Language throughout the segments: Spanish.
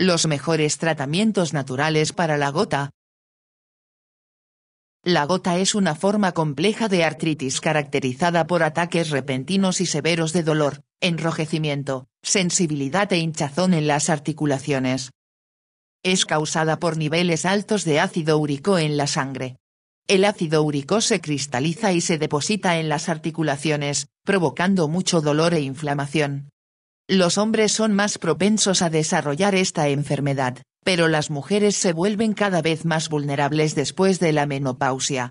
Los mejores tratamientos naturales para la gota. La gota es una forma compleja de artritis caracterizada por ataques repentinos y severos de dolor, enrojecimiento, sensibilidad e hinchazón en las articulaciones. Es causada por niveles altos de ácido úrico en la sangre. El ácido úrico se cristaliza y se deposita en las articulaciones, provocando mucho dolor e inflamación. Los hombres son más propensos a desarrollar esta enfermedad, pero las mujeres se vuelven cada vez más vulnerables después de la menopausia.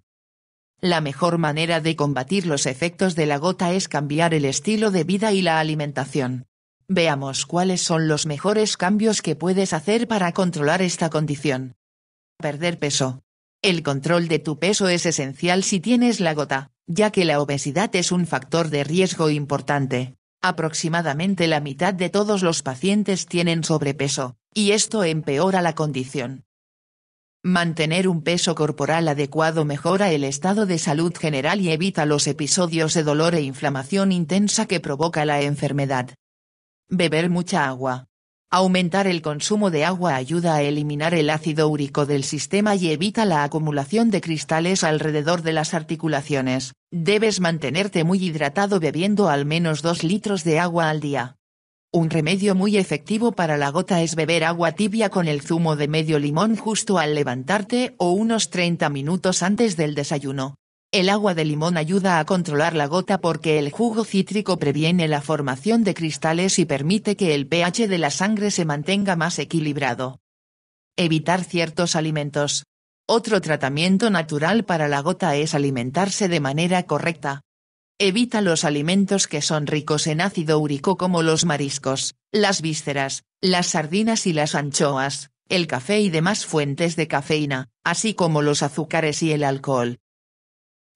La mejor manera de combatir los efectos de la gota es cambiar el estilo de vida y la alimentación. Veamos cuáles son los mejores cambios que puedes hacer para controlar esta condición. Perder peso. El control de tu peso es esencial si tienes la gota, ya que la obesidad es un factor de riesgo importante. Aproximadamente la mitad de todos los pacientes tienen sobrepeso, y esto empeora la condición. Mantener un peso corporal adecuado mejora el estado de salud general y evita los episodios de dolor e inflamación intensa que provoca la enfermedad. Beber mucha agua. Aumentar el consumo de agua ayuda a eliminar el ácido úrico del sistema y evita la acumulación de cristales alrededor de las articulaciones. Debes mantenerte muy hidratado bebiendo al menos 2 litros de agua al día. Un remedio muy efectivo para la gota es beber agua tibia con el zumo de medio limón justo al levantarte o unos 30 minutos antes del desayuno. El agua de limón ayuda a controlar la gota porque el jugo cítrico previene la formación de cristales y permite que el pH de la sangre se mantenga más equilibrado. Evitar ciertos alimentos. Otro tratamiento natural para la gota es alimentarse de manera correcta. Evita los alimentos que son ricos en ácido úrico como los mariscos, las vísceras, las sardinas y las anchoas, el café y demás fuentes de cafeína, así como los azúcares y el alcohol.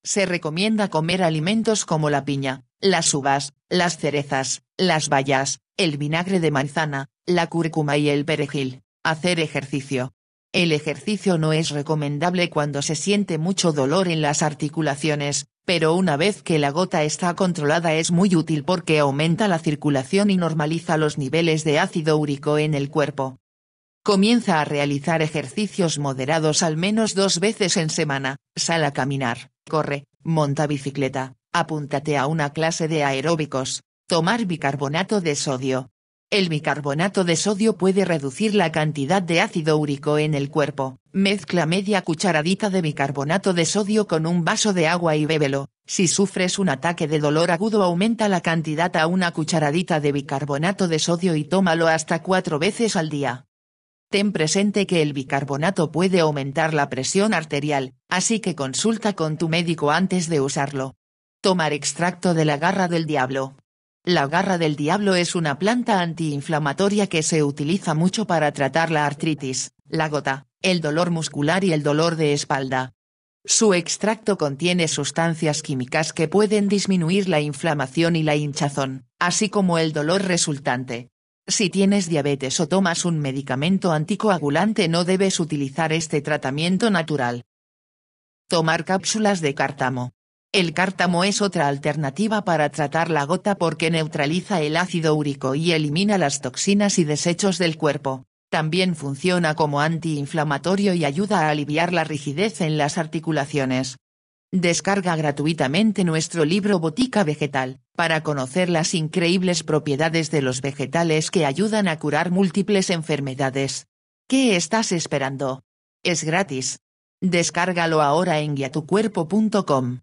Se recomienda comer alimentos como la piña, las uvas, las cerezas, las bayas, el vinagre de manzana, la cúrcuma y el perejil. Hacer ejercicio. El ejercicio no es recomendable cuando se siente mucho dolor en las articulaciones, pero una vez que la gota está controlada es muy útil porque aumenta la circulación y normaliza los niveles de ácido úrico en el cuerpo. Comienza a realizar ejercicios moderados al menos dos veces en semana, sal a caminar, corre, monta bicicleta, apúntate a una clase de aeróbicos, tomar bicarbonato de sodio. El bicarbonato de sodio puede reducir la cantidad de ácido úrico en el cuerpo. Mezcla media cucharadita de bicarbonato de sodio con un vaso de agua y bébelo. Si sufres un ataque de dolor agudo, aumenta la cantidad a una cucharadita de bicarbonato de sodio y tómalo hasta cuatro veces al día. Ten presente que el bicarbonato puede aumentar la presión arterial, así que consulta con tu médico antes de usarlo. Tomar extracto de la garra del diablo. La garra del diablo es una planta antiinflamatoria que se utiliza mucho para tratar la artritis, la gota, el dolor muscular y el dolor de espalda. Su extracto contiene sustancias químicas que pueden disminuir la inflamación y la hinchazón, así como el dolor resultante, si tienes diabetes o tomas un medicamento anticoagulante no debes utilizar este tratamiento natural. Tomar cápsulas de cártamo. El cártamo es otra alternativa para tratar la gota porque neutraliza el ácido úrico y elimina las toxinas y desechos del cuerpo. También funciona como antiinflamatorio y ayuda a aliviar la rigidez en las articulaciones. Descarga gratuitamente nuestro libro Botica Vegetal, para conocer las increíbles propiedades de los vegetales que ayudan a curar múltiples enfermedades. ¿Qué estás esperando? Es gratis. Descárgalo ahora en guiatucuerpo.com.